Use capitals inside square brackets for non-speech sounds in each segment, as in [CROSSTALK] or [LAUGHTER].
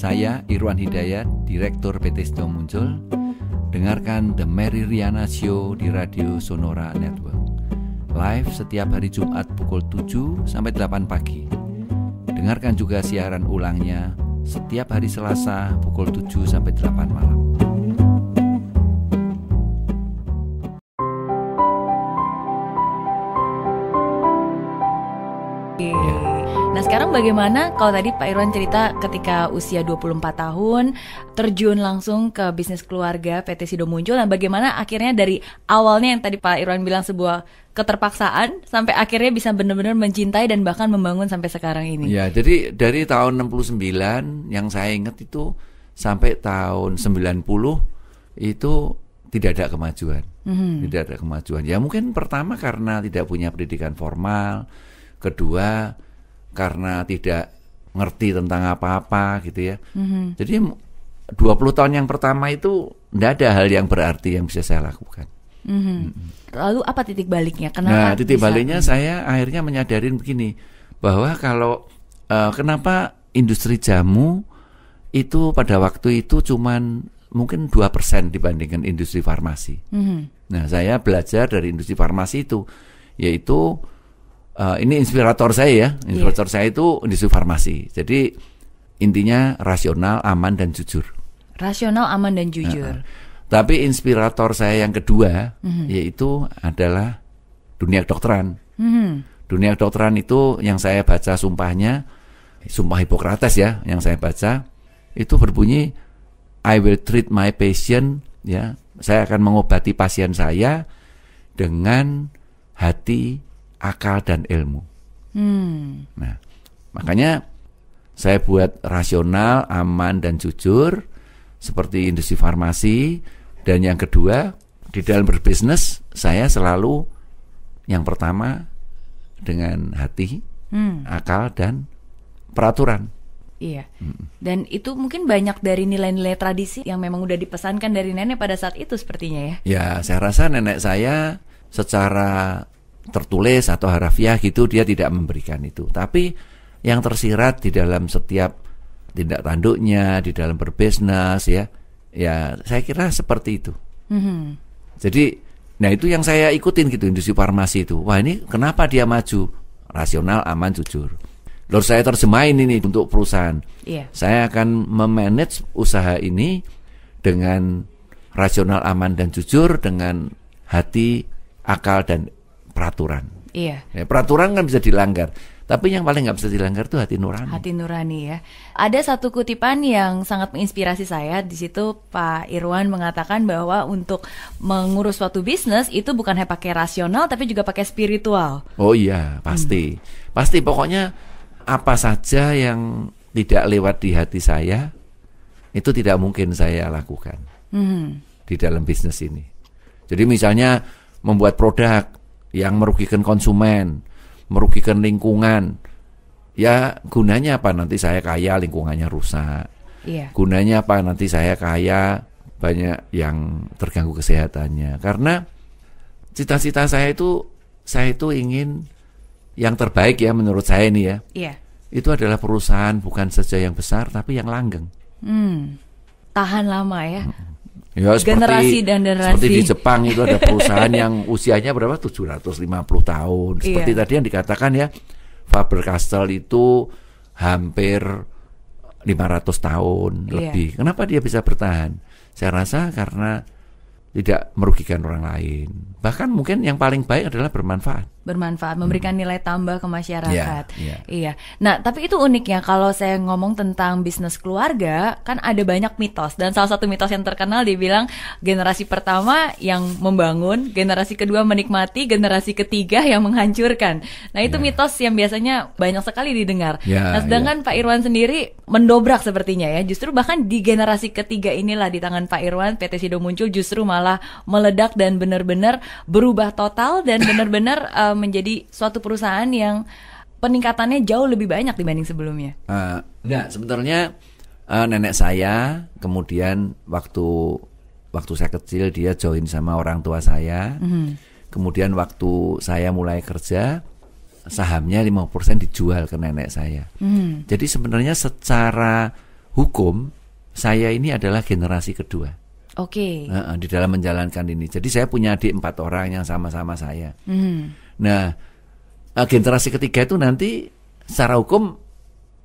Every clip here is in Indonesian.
Saya Irwan Hidayat, Direktur PT Sido Muncul. Dengarkan The Mary Riana Show di Radio Sonora Network. Live setiap hari Jumat pukul 7 sampai 8 pagi. Dengarkan juga siaran ulangnya setiap hari Selasa pukul 7 sampai 8 malam. Nah sekarang bagaimana kalau tadi Pak Irwan cerita ketika usia 24 tahun terjun langsung ke bisnis keluarga PT Sido muncul dan nah, bagaimana akhirnya dari awalnya yang tadi Pak Irwan bilang sebuah keterpaksaan sampai akhirnya bisa benar-benar mencintai dan bahkan membangun sampai sekarang ini. Ya, jadi dari tahun 69 yang saya ingat itu sampai tahun 90 itu tidak ada kemajuan. -hmm. Tidak ada kemajuan. Ya mungkin pertama karena tidak punya pendidikan formal, kedua karena tidak ngerti tentang apa-apa gitu ya. Mm-hmm. Jadi 20 tahun yang pertama itu tidak ada hal yang berarti yang bisa saya lakukan. Mm-hmm. Lalu apa titik baliknya? Kenapa? Nah, titik bisa? baliknya saya akhirnya menyadarin begini bahwa kalau uh, kenapa industri jamu itu pada waktu itu cuman mungkin dua persen dibandingkan industri farmasi. Mm-hmm. Nah, saya belajar dari industri farmasi itu yaitu Eh, ini inspirator saya ya. Iya. Inspirator yeah. saya itu industri farmasi. Jadi intinya rasional, aman dan jujur. Rasional, aman dan jujur. Uh -uh. Tapi inspirator saya yang kedua mm-hmm. yaitu adalah dunia kedokteran. Mm-hmm. Dunia kedokteran itu yang saya baca sumpahnya, sumpah Hipokrates ya, yang saya baca itu berbunyi I will treat my patient ya, saya akan mengobati pasien saya dengan hati akal dan ilmu. Hmm. Nah, makanya saya buat rasional, aman dan jujur seperti industri farmasi dan yang kedua di dalam berbisnis saya selalu yang pertama dengan hati, hmm. akal dan peraturan. Iya. Hmm. Dan itu mungkin banyak dari nilai-nilai tradisi yang memang udah dipesankan dari nenek pada saat itu sepertinya ya. Ya, saya rasa nenek saya secara tertulis atau harafiah gitu dia tidak memberikan itu. Tapi yang tersirat di dalam setiap tindak tanduknya, di dalam berbisnis ya, ya saya kira seperti itu. Mm -hmm. Jadi, nah itu yang saya ikutin gitu industri farmasi itu. Wah ini kenapa dia maju? Rasional, aman, jujur. Lalu saya terjemahin ini untuk perusahaan. Yeah. Saya akan memanage usaha ini dengan rasional, aman, dan jujur dengan hati, akal, dan peraturan. Iya. Ya, peraturan kan bisa dilanggar. Tapi yang paling nggak bisa dilanggar tuh hati nurani. Hati nurani ya. Ada satu kutipan yang sangat menginspirasi saya. Di situ Pak Irwan mengatakan bahwa untuk mengurus suatu bisnis itu bukan hanya pakai rasional tapi juga pakai spiritual. Oh iya, pasti. Hmm. Pasti pokoknya apa saja yang tidak lewat di hati saya itu tidak mungkin saya lakukan hmm. di dalam bisnis ini. Jadi misalnya membuat produk yang merugikan konsumen, merugikan lingkungan. Ya gunanya apa nanti saya kaya lingkungannya rusak. Iya. Gunanya apa nanti saya kaya banyak yang terganggu kesehatannya. Karena cita-cita saya itu saya itu ingin yang terbaik ya menurut saya ini ya. Iya. Itu adalah perusahaan bukan saja yang besar tapi yang langgeng. Hmm. Tahan lama ya. Hmm. Ya, seperti, generasi dan generasi. Seperti di Jepang itu ada perusahaan [LAUGHS] yang usianya berapa? 750 tahun. Iya. Seperti iya. tadi yang dikatakan ya, Faber-Castell itu hampir 500 tahun iya. lebih. Kenapa dia bisa bertahan? Saya rasa karena tidak merugikan orang lain. Bahkan mungkin yang paling baik adalah bermanfaat bermanfaat, memberikan hmm. nilai tambah ke masyarakat. Yeah, yeah. Iya. Nah, tapi itu unik ya kalau saya ngomong tentang bisnis keluarga, kan ada banyak mitos dan salah satu mitos yang terkenal dibilang generasi pertama yang membangun, generasi kedua menikmati, generasi ketiga yang menghancurkan. Nah, itu yeah. mitos yang biasanya banyak sekali didengar. Yeah, nah, iya. sedangkan yeah. Pak Irwan sendiri mendobrak sepertinya ya. Justru bahkan di generasi ketiga inilah di tangan Pak Irwan PT Sido muncul justru malah meledak dan benar-benar berubah total dan benar-benar [COUGHS] eh, Eh, menjadi suatu perusahaan yang peningkatannya jauh lebih banyak dibanding sebelumnya. Uh, enggak, sebenarnya uh, nenek saya kemudian waktu waktu saya kecil dia join sama orang tua saya. Mm. Kemudian waktu saya mulai kerja sahamnya 50% dijual ke nenek saya. Mm. Jadi sebenarnya secara hukum saya ini adalah generasi kedua. Oke. Okay. Uh, uh, di dalam menjalankan ini. Jadi saya punya adik empat orang yang sama-sama saya. Mm. Nah, generasi ketiga itu nanti secara hukum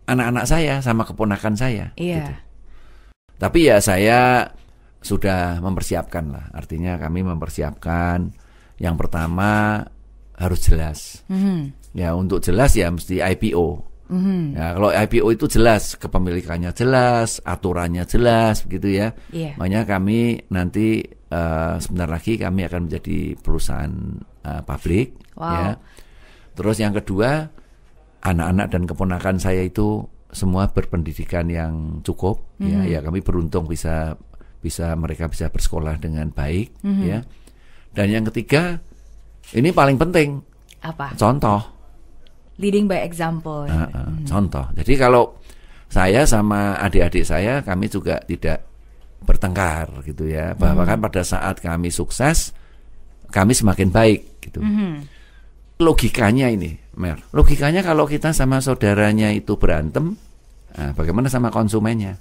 anak-anak saya sama keponakan saya. Iya. Gitu. Tapi ya saya sudah mempersiapkan lah. Artinya kami mempersiapkan yang pertama harus jelas. Mm -hmm. Ya untuk jelas ya mesti IPO. Mm -hmm. Ya kalau IPO itu jelas kepemilikannya jelas, aturannya jelas, begitu ya. Yeah. Makanya kami nanti uh, sebentar lagi kami akan menjadi perusahaan Eh, publik wow. ya. Terus yang kedua, anak-anak dan keponakan saya itu semua berpendidikan yang cukup mm -hmm. ya mhm. ya kami beruntung bisa bisa mereka bisa bersekolah dengan baik mm -hmm. ya. Dan yang ketiga, ini paling penting. Apa? Contoh. Leading by example. Uh, uh, hmm. Contoh. Jadi kalau saya sama adik-adik saya, kami juga tidak bertengkar gitu ya. Bahkan hmm. Kan pada saat kami sukses, kami semakin baik gitu. Mm -hmm. Logikanya ini, Mer. Logikanya kalau kita sama saudaranya itu berantem, nah, bagaimana sama konsumennya?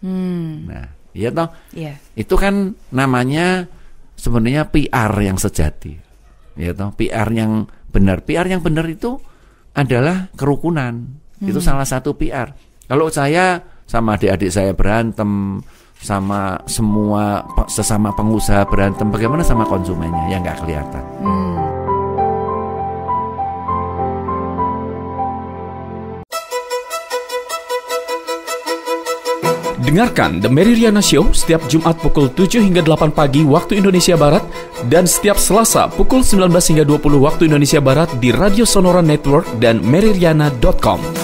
Mm. Nah, iya toh. Yeah. Itu kan namanya sebenarnya PR yang sejati. Iya toh, PR yang benar. PR yang benar itu adalah kerukunan. Mm Itu hmm. salah satu PR. Kalau saya sama adik-adik saya berantem, sama semua sesama pengusaha berantem bagaimana sama konsumennya yang nggak kelihatan hmm. Dengarkan The Mary Riana Show setiap Jumat pukul 7 hingga 8 pagi waktu Indonesia Barat dan setiap Selasa pukul 19 hingga 20 waktu Indonesia Barat di Radio Sonora Network dan maryriana.com.